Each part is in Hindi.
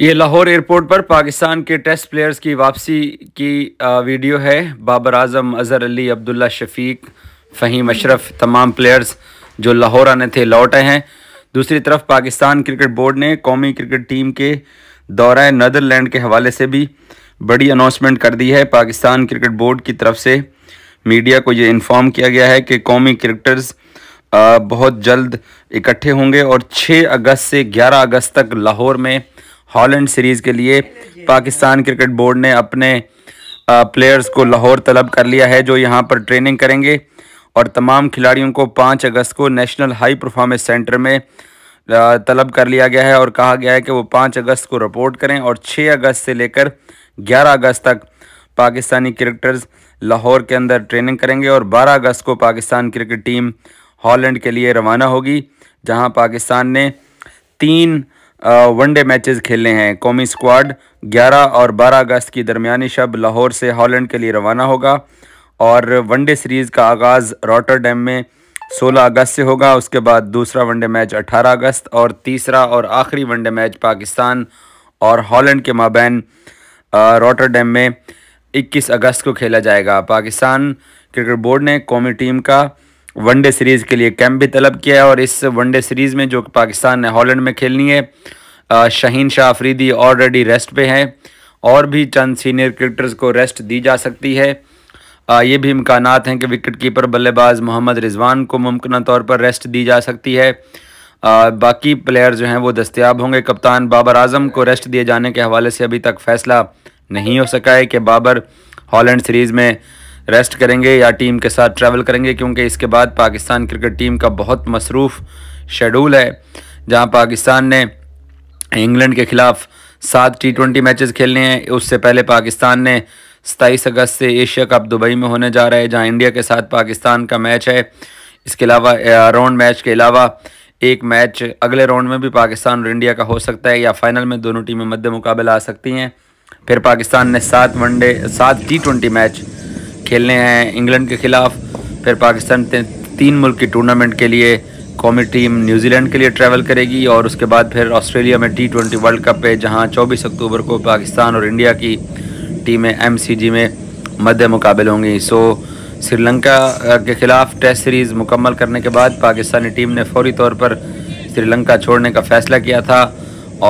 ये लाहौर एयरपोर्ट पर पाकिस्तान के टेस्ट प्लेयर्स की वापसी की वीडियो है बाबर आजम अजहर अली अब्दुल्ला शफीक फ़हीम अशरफ तमाम प्लेयर्स जो लाहौर आने थे लौटे हैं दूसरी तरफ पाकिस्तान क्रिकेट बोर्ड ने कौमी क्रिकेट टीम के दौरा नदरलैंड के हवाले से भी बड़ी अनाउंसमेंट कर दी है पाकिस्तान क्रिकेट बोर्ड की तरफ से मीडिया को ये इन्फॉर्म किया गया है कि कौमी क्रिकेटर्स बहुत जल्द इकट्ठे होंगे और छः अगस्त से ग्यारह अगस्त तक लाहौर में हॉलैंड सीरीज़ के लिए पाकिस्तान क्रिकेट बोर्ड ने अपने प्लेयर्स को लाहौर तलब कर लिया है जो यहाँ पर ट्रेनिंग करेंगे और तमाम खिलाड़ियों को पाँच अगस्त को नेशनल हाई परफॉर्मेंस सेंटर में तलब कर लिया गया है और कहा गया है कि वो पाँच अगस्त को रिपोर्ट करें और छः अगस्त से लेकर ग्यारह अगस्त तक पाकिस्तानी क्रिकेटर्स लाहौर के अंदर ट्रेनिंग करेंगे और 12 अगस्त को पाकिस्तान क्रिकेट टीम हॉलैंड के लिए रवाना होगी जहां पाकिस्तान ने तीन वनडे मैचेस खेलने हैं कौमी स्क्वाड 11 और 12 अगस्त की दरमियानी शब लाहौर से हॉलैंड के लिए रवाना होगा और वनडे सीरीज़ का आगाज़ रॉटरडैम में 16 अगस्त से होगा उसके बाद दूसरा वनडे मैच 18 अगस्त और तीसरा और आखिरी वनडे मैच पाकिस्तान और हॉलैंड के माबैन रॉटरडैम में 21 अगस्त को खेला जाएगा पाकिस्तान क्रिकेट बोर्ड ने कौमी टीम का वनडे सीरीज़ के लिए कैंप भी तलब किया है और इस वनडे सीरीज़ में जो पाकिस्तान ने हॉलैंड में खेलनी है शहीन शाह आफरीदी ऑलरेडी रेस्ट पे हैं और भी चंद सीनियर क्रिकेटर्स को रेस्ट दी जा सकती है ये भी इम्कान हैं कि विकेट कीपर बल्लेबाज मोहम्मद रिजवान को मुमकिन तौर पर रेस्ट दी जा सकती है आ, बाकी प्लेयर जो हैं वो दस्तियाब होंगे कप्तान बाबर आजम को रेस्ट दिए जाने के हवाले से अभी तक फैसला नहीं हो सका है कि बाबर हॉलैंड सीरीज़ में रेस्ट करेंगे या टीम के साथ ट्रैवल करेंगे क्योंकि इसके बाद पाकिस्तान क्रिकेट टीम का बहुत मसरूफ़ शेड्यूल है जहां पाकिस्तान ने इंग्लैंड के ख़िलाफ़ सात टी ट्वेंटी मैचेस खेलने हैं उससे पहले पाकिस्तान ने सताईस अगस्त से एशिया कप दुबई में होने जा रहा है जहाँ इंडिया के साथ पाकिस्तान का मैच है इसके अलावा राउंड मैच के अलावा एक मैच अगले राउंड में भी पाकिस्तान और इंडिया का हो सकता है या फाइनल में दोनों टीमें मध्य मुकाबला आ सकती हैं फिर पाकिस्तान ने सात वनडे सात टी ट्वेंटी मैच खेलने हैं इंग्लैंड के ख़िलाफ़ फिर पाकिस्तान तीन मुल्क की टूर्नामेंट के लिए कौमी टीम न्यूजीलैंड के लिए ट्रैवल करेगी और उसके बाद फिर ऑस्ट्रेलिया में टी ट्वेंटी वर्ल्ड कप है जहां 24 अक्टूबर को पाकिस्तान और इंडिया की टीमें एम में मध्य मुकाबले होंगी सो श्रीलंका के ख़िलाफ़ टेस्ट सीरीज़ मुकम्मल करने के बाद पाकिस्तानी टीम ने फौरी तौर पर श्रीलंका छोड़ने का फ़ैसला किया था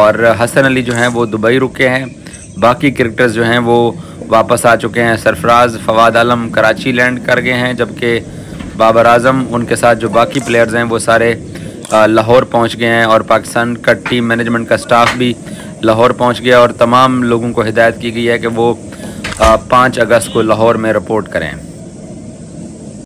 और हसन अली जो हैं वो दुबई रुके हैं बाकी क्रिकेटर्स जो हैं वो वापस आ चुके हैं सरफराज फवाद आलम कराची लैंड कर गए हैं जबकि बाबर आजम उनके साथ जो बाकी प्लेयर्स हैं वो सारे लाहौर पहुंच गए हैं और पाकिस्तान का टीम मैनेजमेंट का स्टाफ भी लाहौर पहुंच गया और तमाम लोगों को हिदायत की गई है कि वो पाँच अगस्त को लाहौर में रिपोर्ट करें